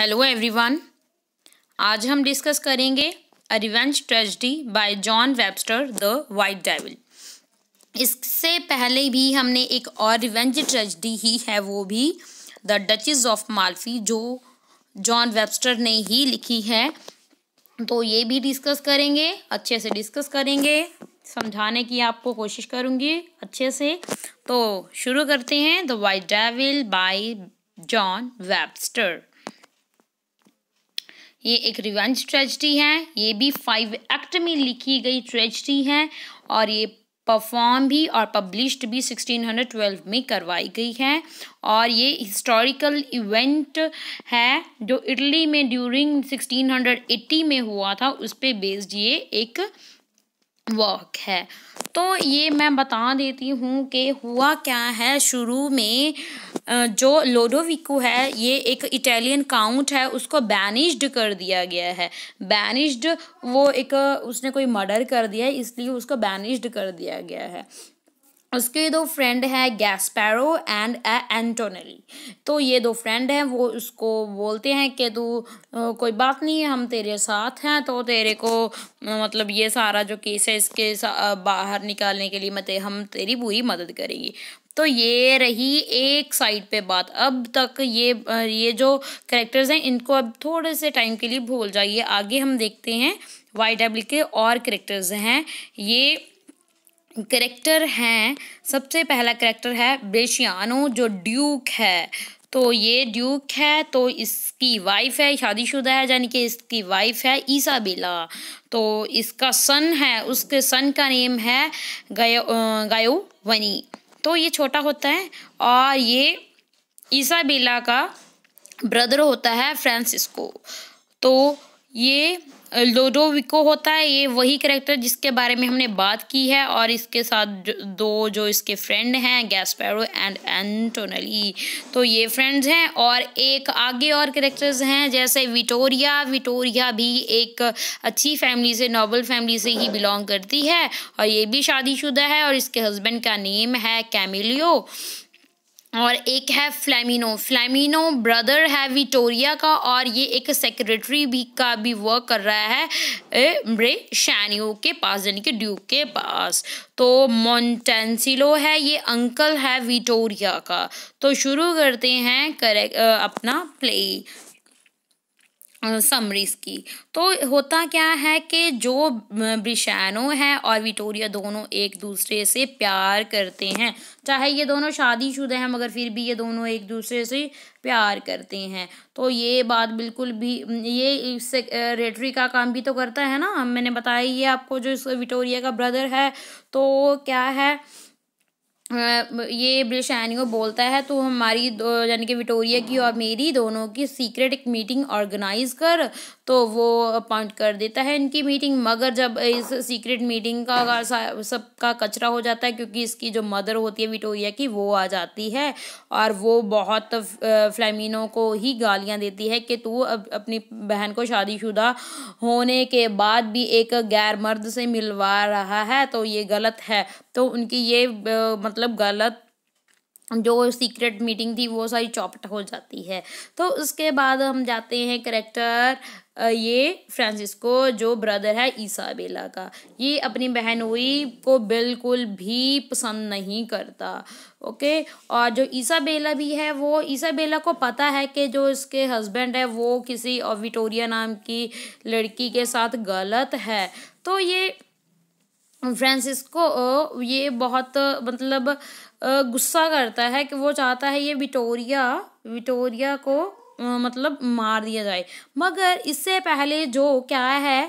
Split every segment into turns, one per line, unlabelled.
Hello everyone आज हम discuss करेंगे a revenge tragedy by John Webster The white Devil इससे पहले भी हमने एक और रिवेंज ट्रेजडी ही है वो भी द डचेस ऑफ मालफी जो जॉन वेबस्टर ने ही लिखी है तो ये भी डिस्कस करेंगे अच्छे से डिस्कस करेंगे समझाने की आपको कोशिश करूँगी अच्छे से तो शुरू करते हैं the white devil by John Webster ये एक रिवेंज ट्रेजडी है ये भी फाइव एक्ट में लिखी गई ट्रेजडी है और ये परफॉर्म भी और पब्लिश्ड भी 1612 में करवाई गई है और ये हिस्टोरिकल इवेंट है जो इटली में ड्यूरिंग 1680 में हुआ था उस पर बेस्ड ये एक वॉक है तो ये मैं बता देती हूँ कि हुआ क्या है शुरू में जो लोडोविको है ये एक इटालियन काउंट है उसको बैनिश्ड कर दिया गया है बैनिश्ड वो एक उसने कोई मर्डर कर दिया है इसलिए उसको बैनिश्ड कर दिया गया है उसके दो फ्रेंड हैं गैसपैरो एंड एंटोनली तो ये दो फ्रेंड हैं वो उसको बोलते हैं कि तू कोई बात नहीं है हम तेरे साथ हैं तो तेरे को मतलब ये सारा जो केस है इसके बाहर निकालने के लिए मैं ते, हम तेरी पूरी मदद करेंगी तो ये रही एक साइड पे बात अब तक ये ये जो करेक्टर्स हैं इनको अब थोड़े से टाइम के लिए भूल जाइए आगे हम देखते हैं वाई डब्ल्यू के और करेक्टर्स हैं ये करेक्टर हैं सबसे पहला करेक्टर है बेशियानो जो ड्यूक है तो ये ड्यूक है तो इसकी वाइफ है शादीशुदा है यानी कि इसकी वाइफ है ईसाबेला तो इसका सन है उसके सन का नेम है गायो गायो वनी तो ये छोटा होता है और ये ईसाबेला का ब्रदर होता है फ्रांसिस्को तो ये लोडोविको होता है ये वही करेक्टर जिसके बारे में हमने बात की है और इसके साथ दो जो इसके फ्रेंड हैं गैसपैरो एंड एंटोनली तो ये फ्रेंड्स हैं और एक आगे और करेक्टर्स हैं जैसे विटोरिया विटोरिया भी एक अच्छी फैमिली से नॉबल फैमिली से ही बिलोंग करती है और ये भी शादीशुदा है और इसके हस्बैंड का नेम है कैमिलियो और एक है फ्लैमिनो फ्लैमिनो ब्रदर है विटोरिया का और ये एक सेक्रेटरी भी का भी वर्क कर रहा है ब्रे शैनियो के पास यानी कि ड्यूक के पास तो मोन्टेंसिलो है ये अंकल है विटोरिया का तो शुरू करते हैं करेक्ट अपना प्ले समरीज की तो होता क्या है कि जो ब्रिशैनो है और विटोरिया दोनों एक दूसरे से प्यार करते हैं चाहे ये दोनों शादीशुदा हैं मगर फिर भी ये दोनों एक दूसरे से प्यार करते हैं तो ये बात बिल्कुल भी ये इससे रेटरी का काम भी तो करता है ना मैंने बताया ये आपको जो विटोरिया का ब्रदर है तो क्या है ये ब्रिशानियो बोलता है तो हमारी दो यानी कि विटोरिया की और मेरी दोनों की सीक्रेट एक मीटिंग ऑर्गेनाइज कर तो वो अपॉइंट कर देता है इनकी मीटिंग मगर जब इस सीक्रेट मीटिंग का सबका कचरा हो जाता है क्योंकि इसकी जो मदर होती है विटोरिया की वो आ जाती है और वो बहुत फ्लैमिनो को ही गालियाँ देती है कि तू अब अपनी बहन को शादीशुदा होने के बाद भी एक गैर मर्द से मिलवा रहा है तो ये गलत है तो उनकी ये मतलब गलत जो सीक्रेट मीटिंग थी वो सारी चौपट हो जाती है तो उसके बाद हम जाते हैं करेक्टर ये फ्रांसिस्को जो ब्रदर है ईसाबेला का ये अपनी बहन हुई को बिल्कुल भी पसंद नहीं करता ओके और जो ईसाबेला भी है वो ईसाबेला को पता है कि जो इसके हस्बैंड है वो किसी विटोरिया नाम की लड़की के साथ गलत है तो ये फ्रांसिस्को ये बहुत मतलब गुस्सा करता है कि वो चाहता है ये विटोरिया विटोरिया को मतलब मार दिया जाए मगर इससे पहले जो क्या है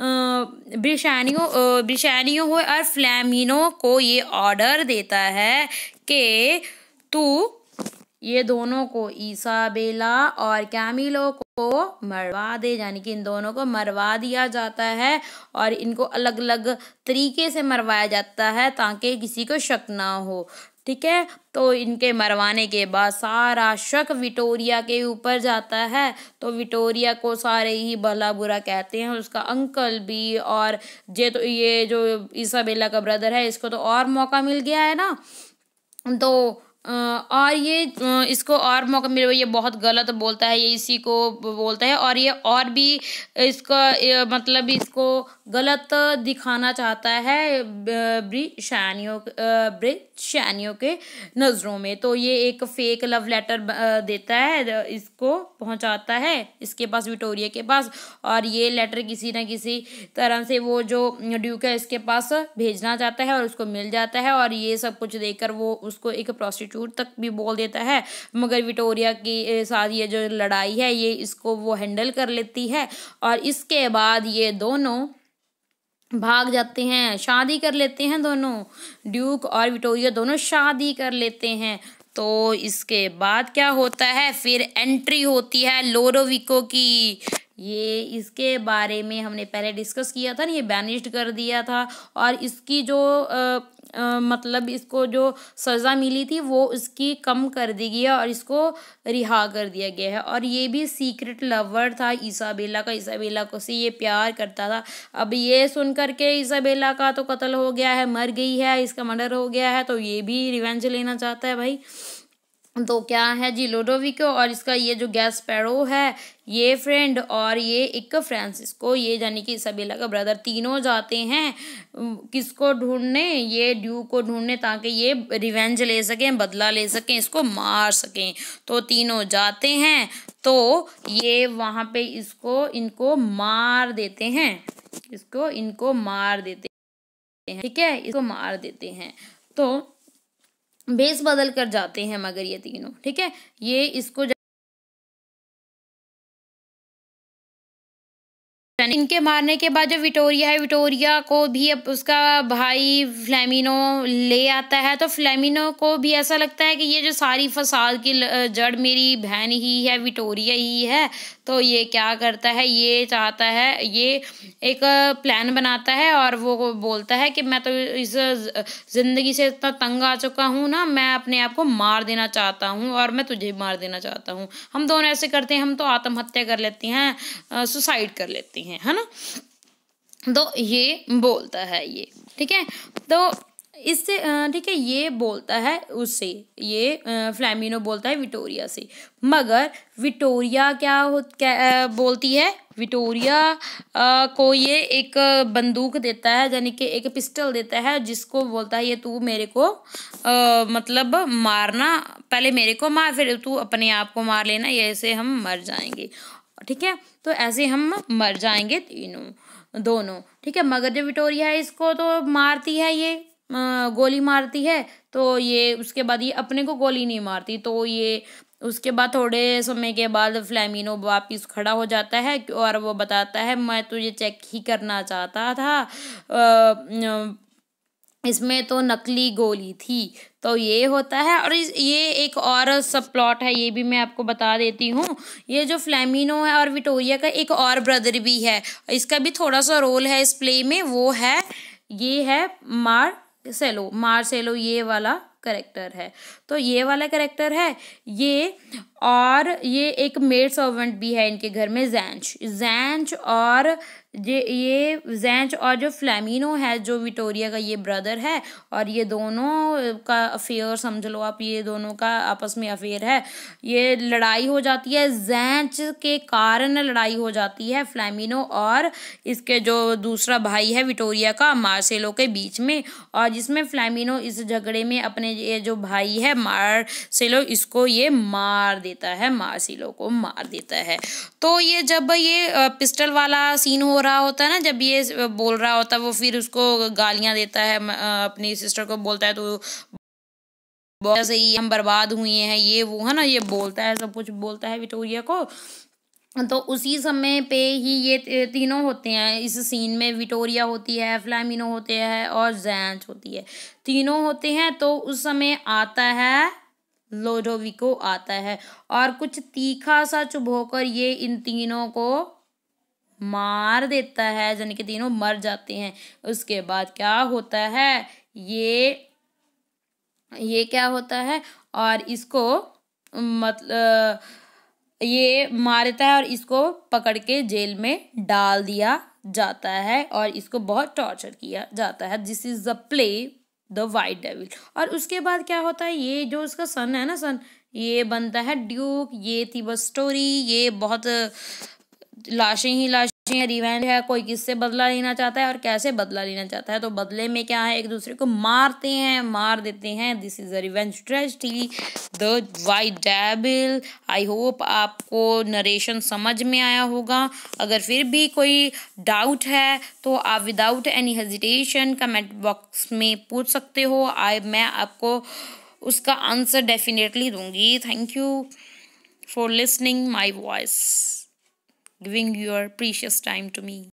ब्रिशानियो ब्रिशानियो और फ्लैमिनो को ये ऑर्डर देता है कि तू ये दोनों को ईसाबेला और कैमिलो को मरवा दे यानी कि इन दोनों को मरवा दिया जाता है और इनको अलग अलग तरीके से मरवाया जाता है ताकि किसी को शक ना हो ठीक है तो इनके मरवाने के बाद सारा शक विटोरिया के ऊपर जाता है तो विटोरिया को सारे ही भला बुरा कहते हैं उसका अंकल भी और जे तो ये जो ईसाबेला का ब्रदर है इसको तो और मौका मिल गया है ना तो और ये इसको और मौका मिले ये बहुत गलत बोलता है ये इसी को बोलता है और ये और भी इसका मतलब इसको गलत दिखाना चाहता है ब्रिशानियों ब्रि शैनियों के नज़रों में तो ये एक फेक लव लेटर देता है इसको पहुंचाता है इसके पास विक्टोरिया के पास और ये लेटर किसी ना किसी तरह से वो जो ड्यूक है इसके पास भेजना चाहता है और उसको मिल जाता है और ये सब कुछ देकर वो उसको एक प्रोस्टिट्यूट तक भी बोल देता है मगर विक्टोरिया के साथ ये जो लड़ाई है ये इसको वो हैंडल कर लेती है और इसके बाद ये दोनों भाग जाते हैं शादी कर लेते हैं दोनों ड्यूक और विक्टोरिया दोनों शादी कर लेते हैं तो इसके बाद क्या होता है फिर एंट्री होती है लोरोविको की ये इसके बारे में हमने पहले डिस्कस किया था ना ये बैनिश्ड कर दिया था और इसकी जो आ, आ, मतलब इसको जो सज़ा मिली थी वो उसकी कम कर दी गई है और इसको रिहा कर दिया गया है और ये भी सीक्रेट लवर था ईसाबेला का ईसाबेला को से ये प्यार करता था अब ये सुन करके ईसाबेला का तो कत्ल हो गया है मर गई है इसका मर्डर हो गया है तो ये भी रिवेंज लेना चाहता है भाई तो क्या है जी लोडोविको और इसका ये जो गैस पैरो है ये फ्रेंड और ये एक फ्रांसिस्को ये यानी कि सभी का ब्रदर तीनों जाते हैं किसको ढूंढने ये ड्यू को ढूंढने ताकि ये रिवेंज ले सकें बदला ले सकें इसको मार सकें तो तीनों जाते हैं तो ये वहाँ पे इसको इनको मार देते हैं इसको इनको मार देते हैं ठीक है इसको मार देते हैं तो भेस बदल कर जाते हैं मगर ये तीनों ठीक है ये इसको जाने इनके मारने के बाद जो विटोरिया है विटोरिया को भी अब उसका भाई फ्लैमिनो ले आता है तो फ्लैमिनो को भी ऐसा लगता है कि ये जो सारी फसाद की जड़ मेरी बहन ही है विटोरिया ही है तो ये क्या करता है ये चाहता है ये एक प्लान बनाता है और वो बोलता है कि मैं तो इस ज़िंदगी से इतना तंग आ चुका हूँ ना मैं अपने आप को मार देना चाहता हूँ और मैं तुझे मार देना चाहता हूँ हम दोनों ऐसे करते हैं हम तो आत्महत्या कर लेते हैं सुसाइड कर लेते हैं हैं है ना तो ये बोलता है ये ठीक है तो इससे ठीक है ये बोलता है उससे ये फ्लैमिनो बोलता है विटोरिया से मगर विटोरिया क्या हो क्या बोलती है विटोरिया को ये एक बंदूक देता है यानी कि एक पिस्टल देता है जिसको बोलता है ये तू मेरे को आ, मतलब मारना पहले मेरे को मार फिर तू अपने आप को मार लेना ये ऐसे हम मर जाएंगे ठीक है तो ऐसे हम मर जाएंगे तीनों दोनों ठीक है मगर जब विटोरिया है इसको तो मारती है ये गोली मारती है तो ये उसके बाद ये अपने को गोली नहीं मारती तो ये उसके बाद थोड़े समय के बाद फ्लैमिनो वापिस खड़ा हो जाता है और वो बताता है मैं तुझे चेक ही करना चाहता था आ, इसमें तो नकली गोली थी तो ये होता है और ये एक और सब प्लॉट है ये भी मैं आपको बता देती हूँ ये जो फ्लैमिनो है और विटोरिया का एक और ब्रदर भी है इसका भी थोड़ा सा रोल है इस प्ले में वो है ये है मार सेलो मार सेलो ये वाला करेक्टर है तो ये वाला करेक्टर है ये और ये एक मेड सर्वेंट भी है इनके घर में जैंच जैंच और ये ये जैंच और जो फ्लैमिनो है जो विटोरिया का ये ब्रदर है और ये दोनों का अफेयर समझ लो आप ये दोनों का आपस में अफेयर है ये लड़ाई हो जाती है जैंच के कारण लड़ाई हो जाती है फ्लैमिनो और इसके जो दूसरा भाई है विटोरिया का मार्सेलो के बीच में और जिसमें फ्लैमिनो इस झगड़े में अपने ये जो भाई है मार्सेलो इसको ये मार देता है मार्सेलो को मार देता है तो ये जब ये पिस्टल वाला सीन हो रहा होता है ना जब ये बोल रहा होता है वो फिर उसको गालियां देता है अपनी सिस्टर को बोलता है तो बहुत से हम बर्बाद हुए हैं ये वो है ना ये बोलता है सब कुछ बोलता है विक्टोरिया को तो उसी समय पे ही ये तीनों होते हैं इस सीन में विटोरिया होती है फ्लैमिनो होते हैं और जैंच होती है तीनों होते हैं तो उस समय आता है लोडोविको आता है और कुछ तीखा सा चुभ होकर ये इन तीनों को मार देता है यानी कि तीनों मर जाते हैं उसके बाद क्या होता है ये ये क्या होता है और इसको मतलब ये मार देता है और इसको पकड़ के जेल में डाल दिया जाता है और इसको बहुत टॉर्चर किया जाता है this is the play the white devil और उसके बाद क्या होता है ये जो उसका सन है ना सन ये बनता है ड्यूक ये थी बस स्टोरी ये बहुत लाशें ही लाशें हैं रिवेंज है कोई किससे बदला लेना चाहता है और कैसे बदला लेना चाहता है तो बदले में क्या है एक दूसरे को मारते हैं मार देते हैं this is a revenge tragedy the white devil I hope आपको नरेशन समझ में आया होगा अगर फिर भी कोई डाउट है तो आप without any hesitation comment box में पूछ सकते हो आई मैं आपको उसका आंसर डेफिनेटली दूंगी thank you for listening my voice giving your precious time to me.